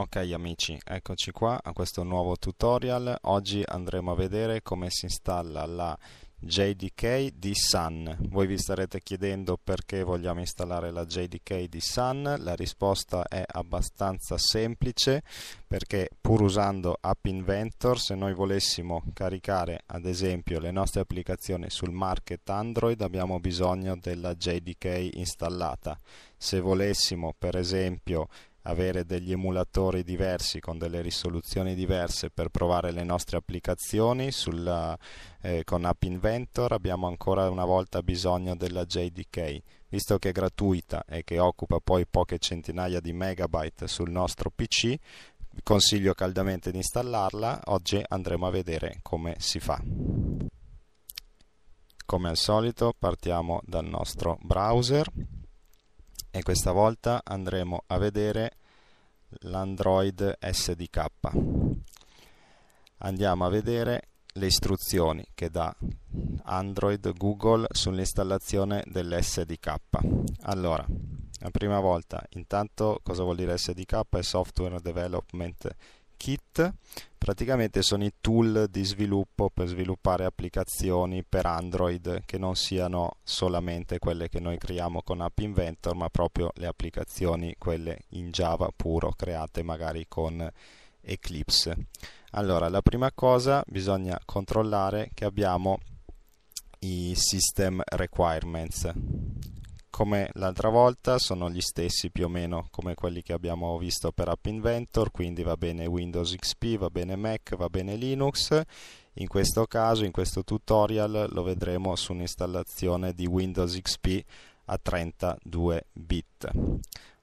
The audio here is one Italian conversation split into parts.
Ok amici, eccoci qua a questo nuovo tutorial. Oggi andremo a vedere come si installa la JDK di Sun. Voi vi starete chiedendo perché vogliamo installare la JDK di Sun. La risposta è abbastanza semplice perché pur usando App Inventor, se noi volessimo caricare ad esempio le nostre applicazioni sul market Android abbiamo bisogno della JDK installata. Se volessimo per esempio avere degli emulatori diversi con delle risoluzioni diverse per provare le nostre applicazioni sulla, eh, con App Inventor abbiamo ancora una volta bisogno della JDK visto che è gratuita e che occupa poi poche centinaia di megabyte sul nostro PC consiglio caldamente di installarla oggi andremo a vedere come si fa come al solito partiamo dal nostro browser e questa volta andremo a vedere l'Android SDK. Andiamo a vedere le istruzioni che dà Android Google sull'installazione dell'SDK. Allora, la prima volta, intanto cosa vuol dire SDK? È Software Development Kit praticamente sono i tool di sviluppo per sviluppare applicazioni per Android che non siano solamente quelle che noi creiamo con App Inventor, ma proprio le applicazioni, quelle in Java puro, create magari con Eclipse. Allora, la prima cosa bisogna controllare che abbiamo i system requirements come l'altra volta sono gli stessi più o meno come quelli che abbiamo visto per App Inventor, quindi va bene Windows XP, va bene Mac, va bene Linux. In questo caso, in questo tutorial, lo vedremo su un'installazione di Windows XP a 32 bit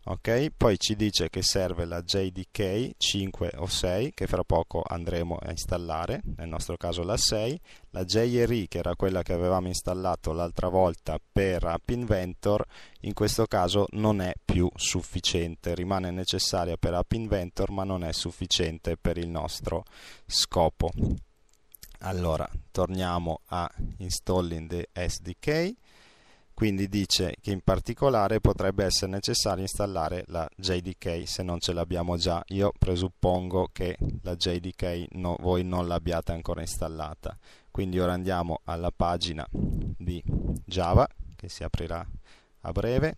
ok? Poi ci dice che serve la JDK 5 o 6 che fra poco andremo a installare, nel nostro caso la 6, la JRE che era quella che avevamo installato l'altra volta per App Inventor, in questo caso non è più sufficiente, rimane necessaria per App Inventor ma non è sufficiente per il nostro scopo. Allora, torniamo a installing the SDK quindi dice che in particolare potrebbe essere necessario installare la JDK se non ce l'abbiamo già io presuppongo che la JDK no, voi non l'abbiate ancora installata quindi ora andiamo alla pagina di Java che si aprirà a breve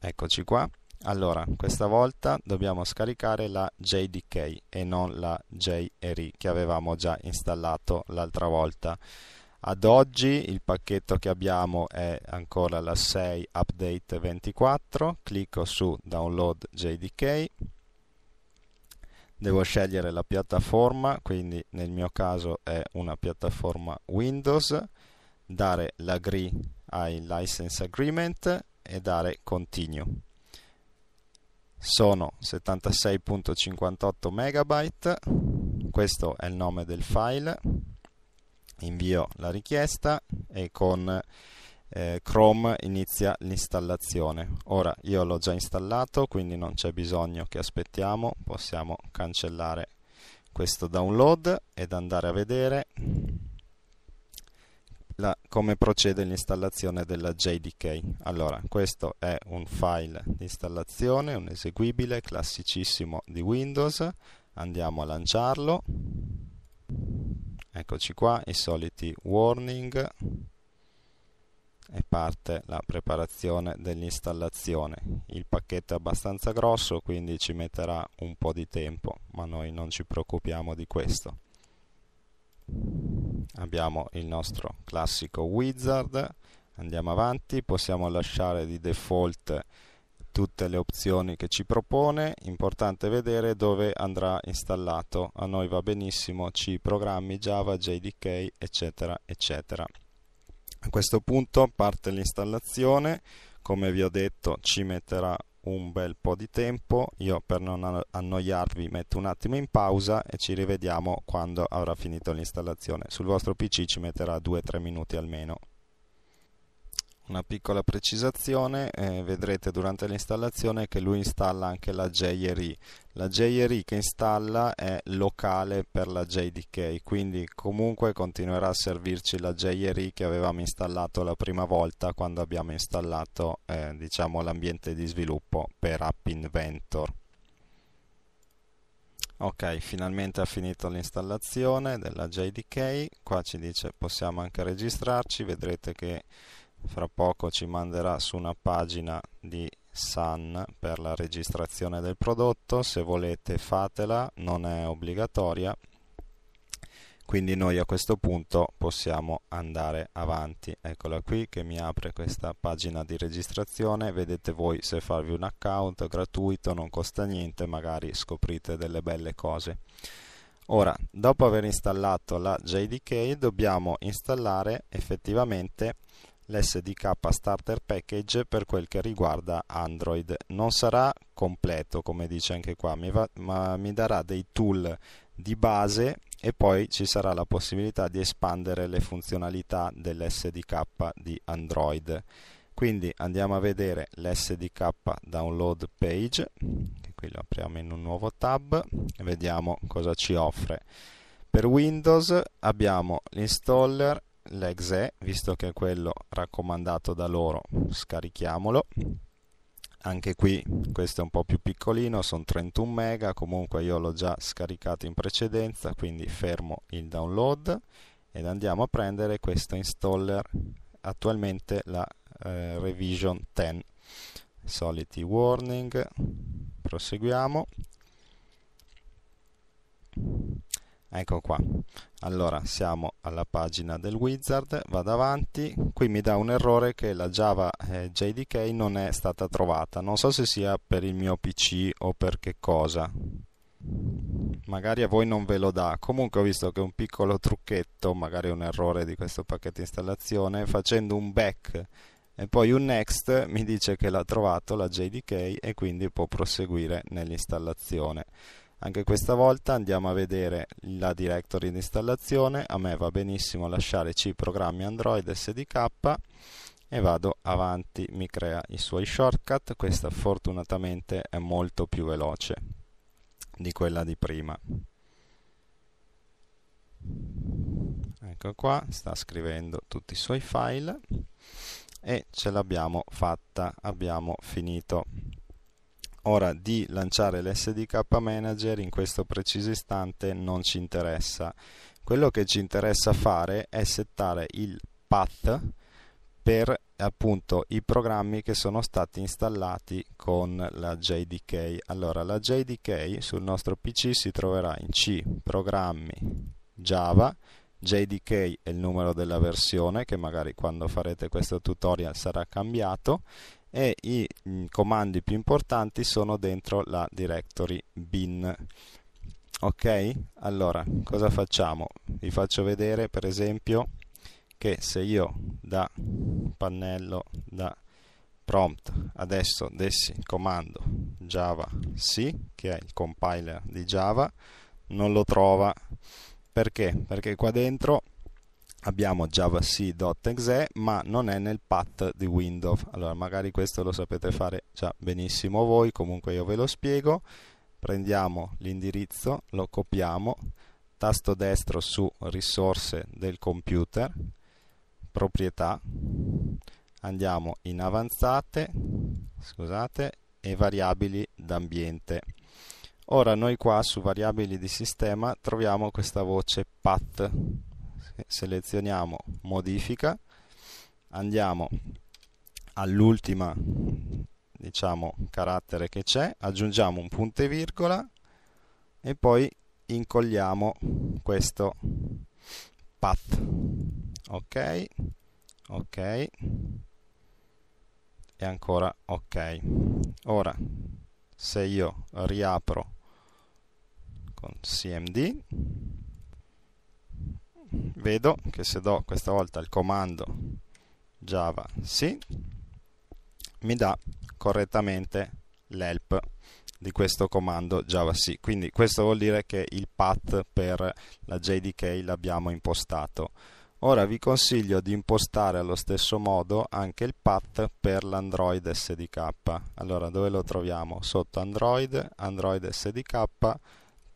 eccoci qua allora questa volta dobbiamo scaricare la JDK e non la JRE che avevamo già installato l'altra volta ad oggi il pacchetto che abbiamo è ancora la 6 Update 24, clicco su Download JDK, devo scegliere la piattaforma, quindi nel mio caso è una piattaforma Windows, dare l'agree ai License Agreement e dare Continue sono 76.58 MB, questo è il nome del file, invio la richiesta e con eh, Chrome inizia l'installazione. Ora io l'ho già installato, quindi non c'è bisogno che aspettiamo, possiamo cancellare questo download ed andare a vedere la, come procede l'installazione della JDK. Allora, questo è un file di installazione, un eseguibile classicissimo di Windows. Andiamo a lanciarlo eccoci qua i soliti warning e parte la preparazione dell'installazione il pacchetto è abbastanza grosso quindi ci metterà un po' di tempo ma noi non ci preoccupiamo di questo abbiamo il nostro classico wizard andiamo avanti possiamo lasciare di default tutte le opzioni che ci propone, importante vedere dove andrà installato, a noi va benissimo ci programmi, Java, JDK, eccetera, eccetera. A questo punto parte l'installazione, come vi ho detto ci metterà un bel po' di tempo, io per non annoiarvi metto un attimo in pausa e ci rivediamo quando avrà finito l'installazione, sul vostro PC ci metterà 2-3 minuti almeno. Una piccola precisazione, eh, vedrete durante l'installazione che lui installa anche la JRE. La JRE che installa è locale per la JDK, quindi comunque continuerà a servirci la JRE che avevamo installato la prima volta quando abbiamo installato eh, diciamo, l'ambiente di sviluppo per App Inventor. Ok, finalmente ha finito l'installazione della JDK, qua ci dice possiamo anche registrarci, vedrete che fra poco ci manderà su una pagina di Sun per la registrazione del prodotto, se volete fatela, non è obbligatoria, quindi noi a questo punto possiamo andare avanti. Eccola qui che mi apre questa pagina di registrazione, vedete voi se farvi un account gratuito, non costa niente, magari scoprite delle belle cose. Ora, dopo aver installato la JDK dobbiamo installare effettivamente l'SDK Starter Package per quel che riguarda Android. Non sarà completo, come dice anche qua, mi va, ma mi darà dei tool di base e poi ci sarà la possibilità di espandere le funzionalità dell'SDK di Android. Quindi andiamo a vedere l'SDK download page, che qui lo apriamo in un nuovo tab e vediamo cosa ci offre. Per Windows abbiamo l'installer l'exe, visto che è quello raccomandato da loro, scarichiamolo. Anche qui questo è un po' più piccolino, sono 31 mega, comunque io l'ho già scaricato in precedenza, quindi fermo il download ed andiamo a prendere questo installer, attualmente la eh, revision 10. Soliti warning, proseguiamo ecco qua allora siamo alla pagina del wizard vado avanti qui mi dà un errore che la java eh, jdk non è stata trovata non so se sia per il mio pc o per che cosa magari a voi non ve lo dà comunque ho visto che un piccolo trucchetto magari un errore di questo pacchetto installazione facendo un back e poi un next mi dice che l'ha trovato la JDK e quindi può proseguire nell'installazione anche questa volta andiamo a vedere la directory di installazione, a me va benissimo lasciare C programmi Android SDK e vado avanti, mi crea i suoi shortcut, questa fortunatamente è molto più veloce di quella di prima. Ecco qua, sta scrivendo tutti i suoi file e ce l'abbiamo fatta, abbiamo finito. Ora di lanciare l'SDK Manager in questo preciso istante non ci interessa. Quello che ci interessa fare è settare il path per appunto i programmi che sono stati installati con la JDK. Allora la JDK sul nostro PC si troverà in C, programmi, Java JDK è il numero della versione che magari quando farete questo tutorial sarà cambiato e i mm, comandi più importanti sono dentro la directory bin ok allora cosa facciamo vi faccio vedere per esempio che se io da pannello da prompt adesso dessi il comando java c che è il compiler di java non lo trova perché? Perché qua dentro abbiamo javac.exe ma non è nel path di Windows. Allora magari questo lo sapete fare già benissimo voi, comunque io ve lo spiego. Prendiamo l'indirizzo, lo copiamo, tasto destro su risorse del computer, proprietà, andiamo in avanzate, scusate, e variabili d'ambiente Ora noi qua su variabili di sistema troviamo questa voce path. Selezioniamo modifica, andiamo all'ultima diciamo carattere che c'è, aggiungiamo un punto e virgola e poi incolliamo questo path. Ok, ok e ancora ok. Ora se io riapro con cmd vedo che se do questa volta il comando java sì mi dà correttamente l'help di questo comando java C. Quindi questo vuol dire che il path per la JDK l'abbiamo impostato. Ora vi consiglio di impostare allo stesso modo anche il path per l'Android SDK. Allora dove lo troviamo? Sotto Android, Android SDK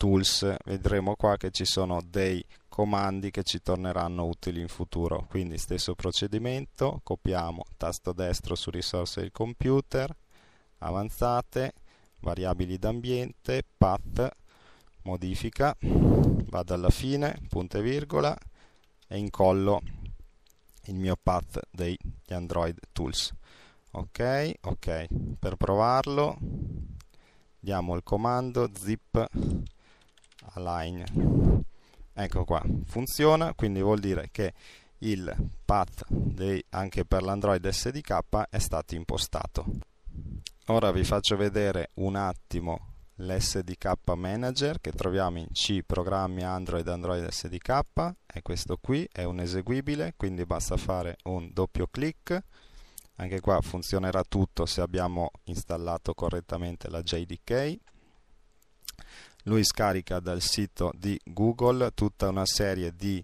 tools vedremo qua che ci sono dei comandi che ci torneranno utili in futuro quindi stesso procedimento copiamo tasto destro su risorse del computer avanzate variabili d'ambiente path modifica vado alla fine punto e virgola e incollo il mio path degli android tools ok ok per provarlo diamo il comando zip align ecco qua funziona quindi vuol dire che il path dei, anche per l'android sdk è stato impostato ora vi faccio vedere un attimo l'SDK Manager che troviamo in C programmi Android Android SDK è questo qui, è un eseguibile quindi basta fare un doppio clic anche qua funzionerà tutto se abbiamo installato correttamente la JDK lui scarica dal sito di Google tutta una serie di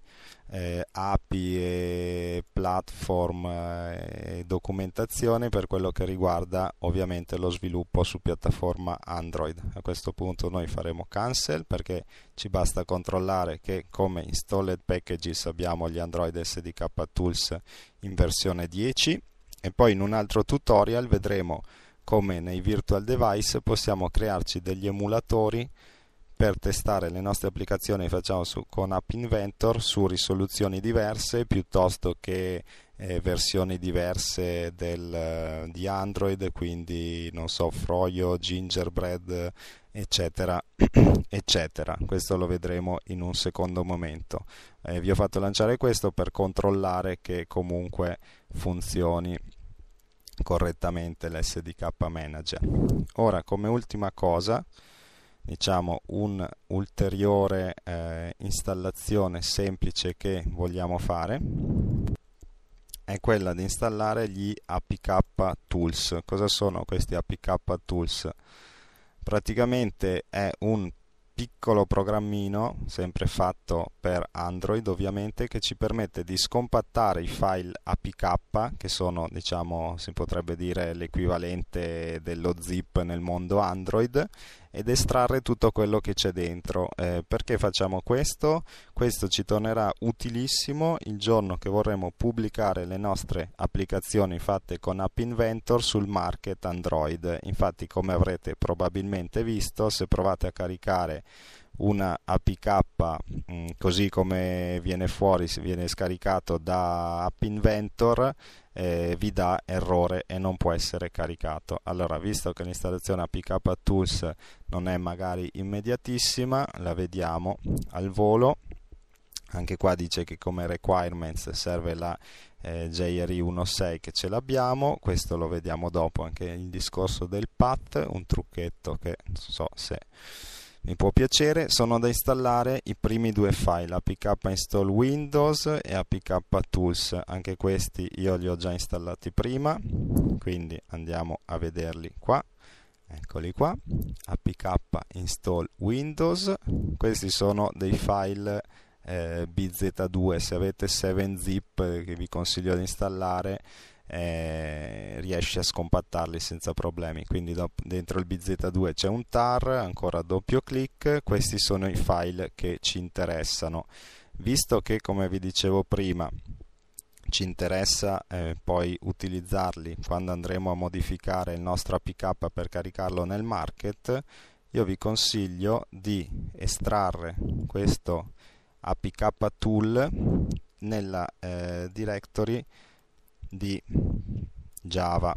eh, API e platform eh, e documentazione per quello che riguarda ovviamente lo sviluppo su piattaforma Android. A questo punto noi faremo cancel perché ci basta controllare che come installed packages abbiamo gli Android SDK Tools in versione 10 e poi in un altro tutorial vedremo come nei virtual device possiamo crearci degli emulatori per testare le nostre applicazioni facciamo su, con App Inventor su risoluzioni diverse piuttosto che eh, versioni diverse del, eh, di Android, quindi non so, Froyo, Gingerbread, eccetera, eccetera. Questo lo vedremo in un secondo momento. Eh, vi ho fatto lanciare questo per controllare che comunque funzioni correttamente l'SDK Manager. Ora, come ultima cosa, diciamo un'ulteriore eh, installazione semplice che vogliamo fare è quella di installare gli apk tools cosa sono questi apk tools praticamente è un piccolo programmino sempre fatto per android ovviamente che ci permette di scompattare i file apk che sono diciamo si potrebbe dire l'equivalente dello zip nel mondo android ed estrarre tutto quello che c'è dentro. Eh, perché facciamo questo? Questo ci tornerà utilissimo il giorno che vorremmo pubblicare le nostre applicazioni fatte con App Inventor sul market Android. Infatti come avrete probabilmente visto se provate a caricare una APK mh, mm, così come viene fuori, viene scaricato da App Inventor eh, vi dà errore e non può essere caricato. Allora, visto che l'installazione APK Tools non è magari immediatissima, la vediamo al volo. Anche qua dice che come requirements serve la eh, JRE 1.6 che ce l'abbiamo, questo lo vediamo dopo, anche il discorso del path, un trucchetto che non so se mi può piacere, sono da installare i primi due file, apk install windows e apk tools, anche questi io li ho già installati prima, quindi andiamo a vederli qua, eccoli qua, apk install windows, questi sono dei file eh, bz2, se avete 7zip eh, che vi consiglio di installare, eh, riesce a scompattarli senza problemi. Quindi dopo, dentro il BZ2 c'è un tar, ancora doppio clic, questi sono i file che ci interessano. Visto che come vi dicevo prima ci interessa eh, poi utilizzarli quando andremo a modificare il nostro APK per caricarlo nel market, io vi consiglio di estrarre questo APK tool nella eh, directory di Java.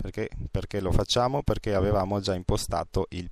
Perché, perché lo facciamo? Perché avevamo già impostato il